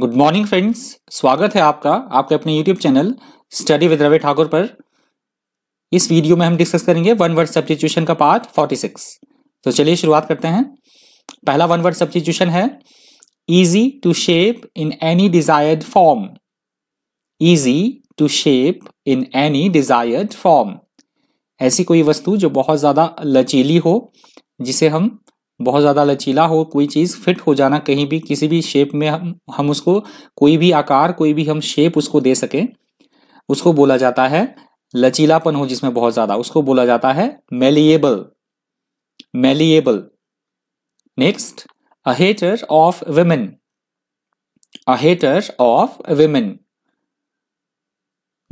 Good morning friends स्वागत है आपका आपके अपने YouTube channel study with Ravi Thakur पर इस वीडियो में हम डिस्कस करेंगे वन वर्ड सब्सटीट्यूशन का पार्ट 46 तो चलिए शुरुआत करते हैं पहला वन वर्ड सब्सटीट्यूशन है easy to shape in any desired form easy to shape in any desired form ऐसी कोई वस्तु जो बहुत ज़्यादा लचीली हो जिसे हम बहुत ज़्यादा लचीला हो कोई चीज़ फिट हो जाना कहीं भी किसी भी शेप में हम हम उसको कोई भी आकार कोई भी हम शेप उसको दे सकें उसको बोला जाता है लचीलापन हो जिसमें बहुत ज़्यादा उसको बोला जाता है malleable malleable next a hater of women a hater of women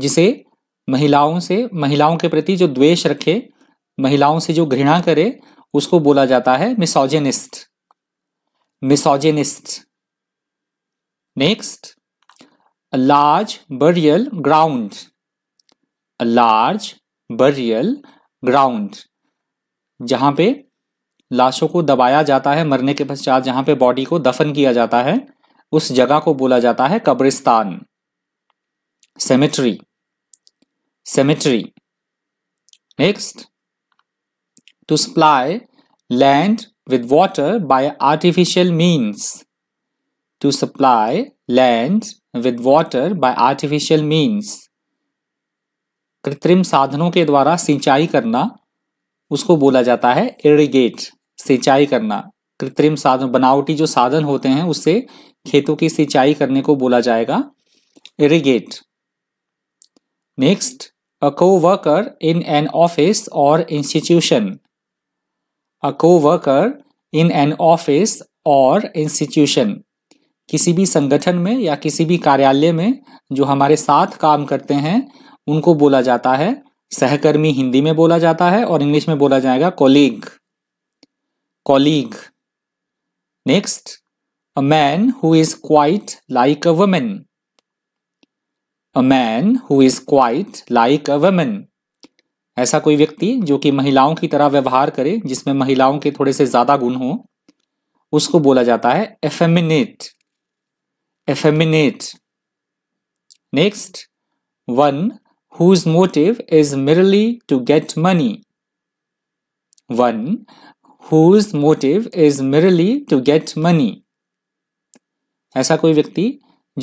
जिसे महिलाओं से महिलाओं के प्रति जो द्वेष रखे महिलाओं से जो घृणा करे उसको बोला जाता है misogynist misogynist next large burial ground large burial ground जहां पे लाशों को दबाया जाता है मरने के पश्चात जहां पे बॉडी को दफन किया जाता है उस जगह को बोला जाता है कब्रिस्तान cemetery cemetery next to supply land with water by artificial means. To supply land with water by artificial means. कृत्रिम साधनों के द्वारा सिंचाई करना उसको बोला जाता है इरिगेट सिंचाई करना कृत्रिम साधन बनावटी जो साधन होते हैं उससे खेतों की सिंचाई करने को बोला जाएगा irrigate next a coworker in an office or institution a worker in an office or institution किसी भी संगठन में या किसी भी कार्यालय में जो हमारे साथ काम करते हैं उनको बोला जाता है सहकर्मी हिंदी में बोला जाता है और इंग्लिश में बोला जाएगा colleague colleague next a man who is quite like a women a man who is quite like a women ऐसा कोई व्यक्ति जो कि महिलाओं की तरह व्यवहार करे जिसमें महिलाओं के थोड़े से ज़्यादा गुण हों उसको बोला जाता है effeminate effeminate next one whose motive is merely to get money one whose motive is merely to get money ऐसा कोई व्यक्ति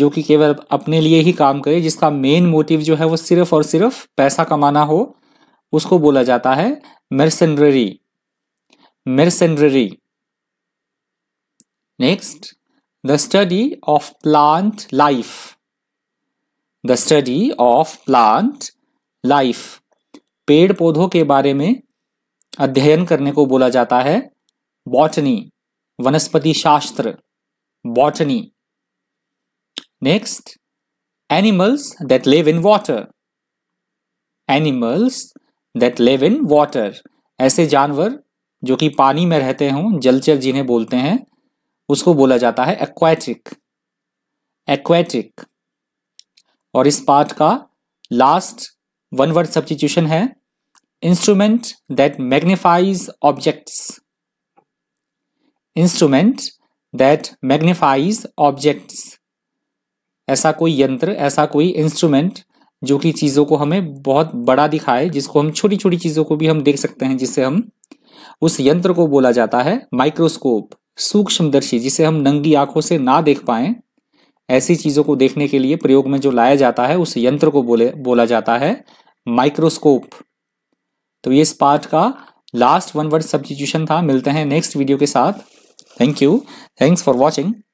जो कि केवल अपने लिए ही काम करे जिसका मेन मोटिव जो है वो सिर्फ और सिर्फ पैसा कमाना हो उसको बोला जाता है mercenary mercenary next the study of plant life the study of plant life पेड़ पौधों के बारे में अध्ययन करने को बोला जाता है बॉटनी वनस्पति शास्त्र botany next animals that live in water animals that live in water ऐसे जानवर जो कि पानी में रहते हों जलचर जिन्हें बोलते हैं उसको बोला जाता है एक्वाटिक एक्वाटिक और इस पार्ट का लास्ट वन वर्ड सब्सटीट्यूशन है instrument that magnifies objects instrument that magnifies objects ऐसा कोई यंत्र ऐसा कोई इंस्ट्रूमेंट जो कि चीज़ों को हमें बहुत बड़ा दिखाए जिसको हम छोटी छोटी चीज़ों को भी हम देख सकते हैं जिससे हम उस यंत्र को बोला जाता है माइक्रोस्कोप सूक्ष्मदर्शी जिसे हम नंगी आंखों से ना देख पाएं ऐसी चीज़ों को देखने के लिए प्रयोग में जो लाया जाता है उस यंत्र को बोले बोला जाता है माइक्रोस्कोप तो ये इस पार्ट का लास्ट वन वर्ड सब्सटीट्यूशन था मिलते हैं नेक्स्ट वीडियो के साथ thank you thanks for watching